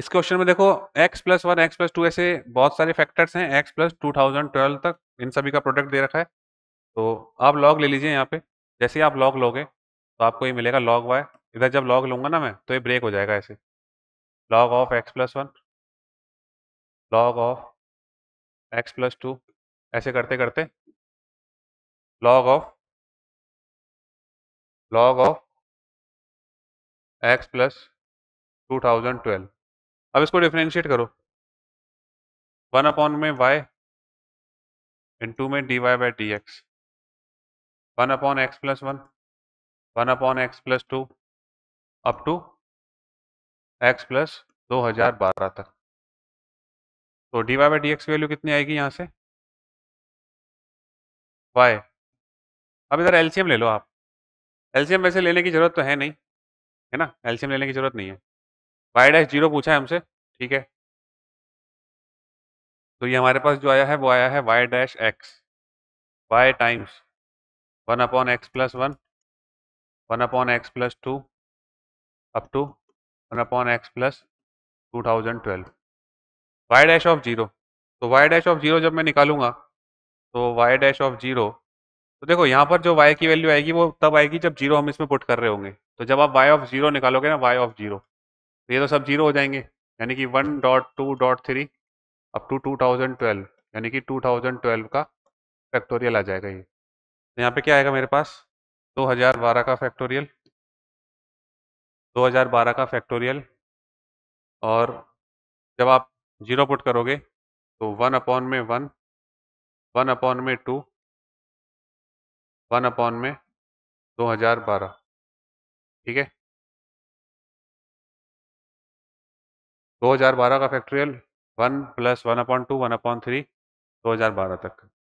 इस क्वेश्चन में देखो x plus one x plus two ऐसे बहुत सारे फैक्टर्स हैं x plus two thousand twelve तक इन सभी का प्रोडक्ट दे रखा है तो आप लॉग ले लीजिए यहाँ पे जैसे ही आप लॉग लोगे तो आपको ये मिलेगा लॉग वाई इधर जब लॉग लूँगा ना मैं तो ये ब्रेक हो जाएगा ऐसे log of x plus one log of x plus two ऐसे करते करते log of x plus x thousand twelve अब इसको डिफ्रेंशिएट करो वन अपॉन में वाई इन टू में d y by d x one upon x plus one one upon x plus two up to x plus दो हजार बारह तक तो d y by d x value कितनी आएगी यहाँ से वाई अब इधर एलसीएम ले लो आप एलसीएम वैसे लेने की जरूरत तो है नहीं है ना एलसीएम लेने की जरूरत नहीं है वाई डैश जीरो पूछा है हमसे ठीक है तो ये हमारे पास जो आया है वो आया है y dash x y times one upon x plus one one upon x plus two up to one upon x plus two thousand twelve y dash of zero तो वाई डैश ऑफ जीरो जब मैं निकालूंगा तो y dash of zero तो देखो यहाँ पर जो वाई की वैल्यू आएगी वो तब आएगी जब जीरो हम इसमें पुट कर रहे होंगे तो जब आप वाई ऑफ जीरो निकालोगे ना वाई ऑफ जीरो तो ये तो सब जीरो हो जाएंगे यानी कि one dot two dot three up to two thousand twelve यानी कि टू थाउजेंड ट्वेल्व का फैक्टोरियल आ जाएगा ये तो यहाँ पे क्या आएगा मेरे पास दो हजार बारह का फैक्टोरियल दो हजार बारह का फैक्टोरियल और जब आप जीरो पुट करोगे तो वन अपॉन में वन वन अपॉन में टू वन अपॉन में दो हजार बारह ठीक है 2012 का factorial one plus one upon two one upon three दो हज़ार बारह तक